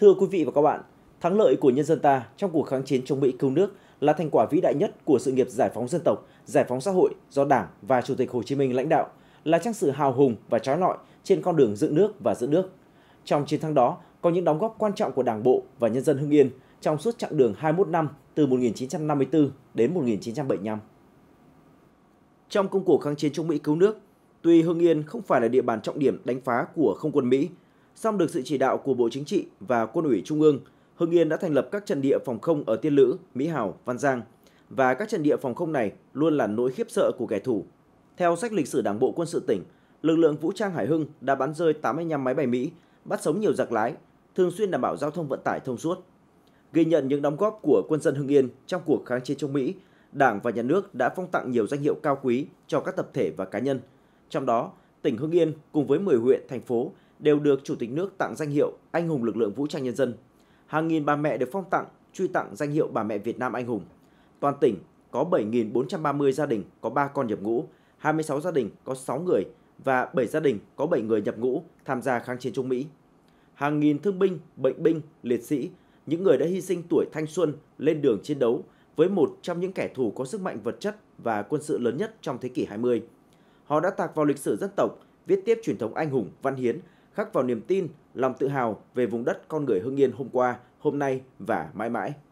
Thưa quý vị và các bạn, thắng lợi của nhân dân ta trong cuộc kháng chiến chống Mỹ cứu nước là thành quả vĩ đại nhất của sự nghiệp giải phóng dân tộc, giải phóng xã hội do Đảng và Chủ tịch Hồ Chí Minh lãnh đạo, là trang sử hào hùng và trói lọi trên con đường dựng nước và giữ nước. Trong chiến thắng đó có những đóng góp quan trọng của Đảng bộ và nhân dân Hưng Yên trong suốt chặng đường 21 năm từ 1954 đến 1975. Trong công cuộc kháng chiến chống Mỹ cứu nước, tuy Hưng Yên không phải là địa bàn trọng điểm đánh phá của không quân Mỹ, song được sự chỉ đạo của Bộ Chính trị và Quân ủy Trung ương, Hưng Yên đã thành lập các trận địa phòng không ở Tiên Lữ, Mỹ Hào, Văn Giang và các trận địa phòng không này luôn là nỗi khiếp sợ của kẻ thù. Theo sách lịch sử Đảng bộ quân sự tỉnh, lực lượng vũ trang Hải Hưng đã bắn rơi 85 máy bay Mỹ, bắt sống nhiều giặc lái, thường xuyên đảm bảo giao thông vận tải thông suốt. Ghi nhận những đóng góp của quân dân Hưng Yên trong cuộc kháng chiến chống Mỹ, Đảng và Nhà nước đã phong tặng nhiều danh hiệu cao quý cho các tập thể và cá nhân. Trong đó, tỉnh Hưng Yên cùng với 10 huyện, thành phố đều được Chủ tịch nước tặng danh hiệu Anh hùng lực lượng vũ trang nhân dân. Hàng nghìn bà mẹ được phong tặng, truy tặng danh hiệu bà mẹ Việt Nam anh hùng. Toàn tỉnh có 7.430 gia đình có 3 con nhập ngũ, 26 gia đình có 6 người và 7 gia đình có 7 người nhập ngũ tham gia kháng chiến chống Mỹ. Hàng nghìn thương binh, bệnh binh, liệt sĩ, những người đã hy sinh tuổi thanh xuân lên đường chiến đấu với một trong những kẻ thù có sức mạnh vật chất và quân sự lớn nhất trong thế kỷ 20. Họ đã tạc vào lịch sử dân tộc, viết tiếp truyền thống anh hùng, văn hiến khắc vào niềm tin, lòng tự hào về vùng đất con người Hưng Yên hôm qua, hôm nay và mãi mãi.